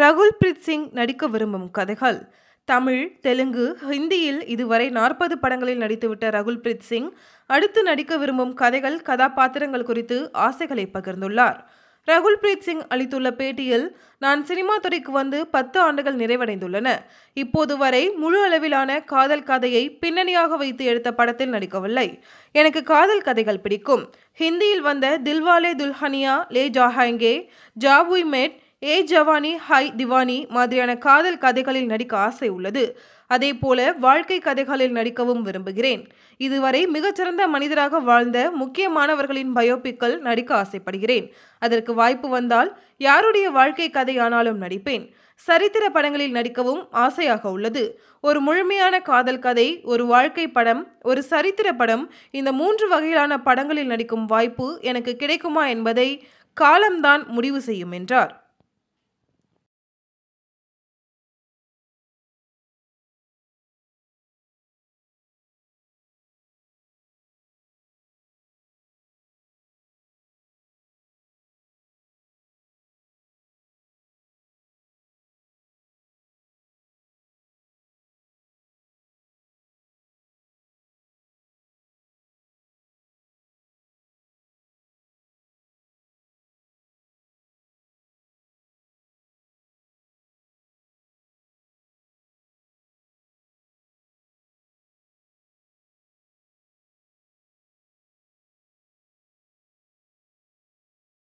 Rakul breath Singh நடிக்க விரும்பும் கதைகள் தமிழ் தெலுங்கு ஹிந்தியில் இதுவரை நாற்பது படங்களில் நடித்துவிட்ட ரகுல் பிரீத் சிங் அடுத்து நடிக்க விரும்பும் கதைகள் கதாபாத்திரங்கள் குறித்து ஆசைகளை பகிர்ந்துள்ளார் ரகுல் பிரீத் சிங் அளித்துள்ள பேட்டியில் நான் சினிமா துறைக்கு வந்து பத்து ஆண்டுகள் நிறைவடைந்துள்ளன இப்போது வரை முழு அளவிலான காதல் கதையை பின்னணியாக வைத்து எடுத்த படத்தில் நடிக்கவில்லை எனக்கு காதல் கதைகள் பிடிக்கும் ஹிந்தியில் வந்த தில்வாலே துல்ஹனியா லே ஜாஹாங்கே ஜாவுய் மேட் ஏ ஜவானி ஹை திவானி மாதிரியான காதல் கதைகளில் நடிக்க ஆசை உள்ளது அதே போல வாழ்க்கை கதைகளில் நடிக்கவும் விரும்புகிறேன் இதுவரை மிகச்சிறந்த மனிதராக வாழ்ந்த முக்கியமானவர்களின் பயோபிக்கல் நடிக்க ஆசைப்படுகிறேன் அதற்கு வாய்ப்பு வந்தால் யாருடைய வாழ்க்கை கதையானாலும் நடிப்பேன் சரித்திர படங்களில் நடிக்கவும் ஆசையாக உள்ளது ஒரு முழுமையான காதல் கதை ஒரு வாழ்க்கை படம் ஒரு சரித்திர படம் இந்த மூன்று வகையிலான படங்களில் நடிக்கும் வாய்ப்பு எனக்கு கிடைக்குமா என்பதை காலம்தான் முடிவு செய்யும் என்றார்